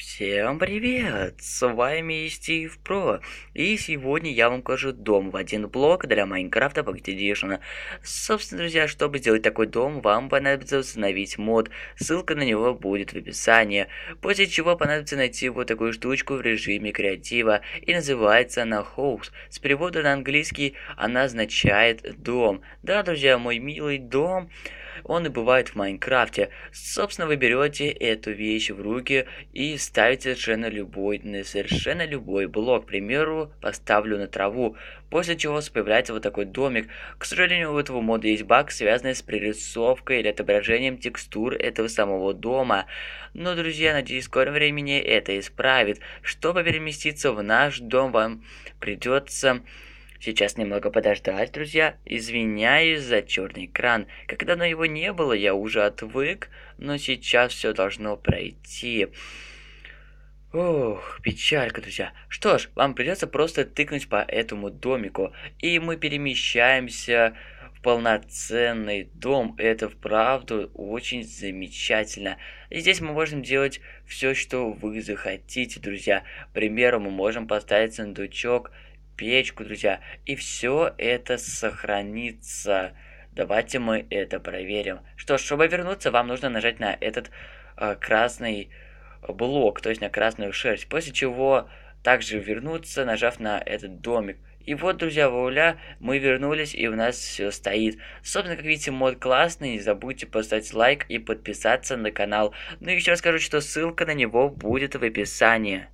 Всем привет! С вами Стив Про, и сегодня я вам покажу дом в один блок для Майнкрафта Pocket Edition. Собственно, друзья, чтобы сделать такой дом, вам понадобится установить мод, ссылка на него будет в описании, после чего понадобится найти вот такую штучку в режиме креатива, и называется она House. С перевода на английский она означает дом. Да, друзья, мой милый дом он и бывает в Майнкрафте. Собственно, вы берете эту вещь в руки и ставите совершенно любой, на совершенно любой блок. К примеру, поставлю на траву. После чего появляется вот такой домик. К сожалению, у этого мода есть баг, связанный с прорисовкой или отображением текстур этого самого дома. Но, друзья, надеюсь, в скором времени это исправит. Чтобы переместиться в наш дом, вам придется Сейчас немного подождать, друзья. Извиняюсь за черный экран. Когда на его не было, я уже отвык, но сейчас все должно пройти. Ох, печалька, друзья. Что ж, вам придется просто тыкнуть по этому домику. И мы перемещаемся в полноценный дом. Это вправду очень замечательно. И здесь мы можем делать все, что вы захотите, друзья. К примеру, мы можем поставить сундучок печку, друзья. И все это сохранится. Давайте мы это проверим. Что ж, чтобы вернуться, вам нужно нажать на этот э, красный блок, то есть на красную шерсть. После чего также вернуться, нажав на этот домик. И вот, друзья, вуаля, мы вернулись и у нас все стоит. Собственно, как видите, мод классный, не забудьте поставить лайк и подписаться на канал. Ну и еще раз скажу, что ссылка на него будет в описании.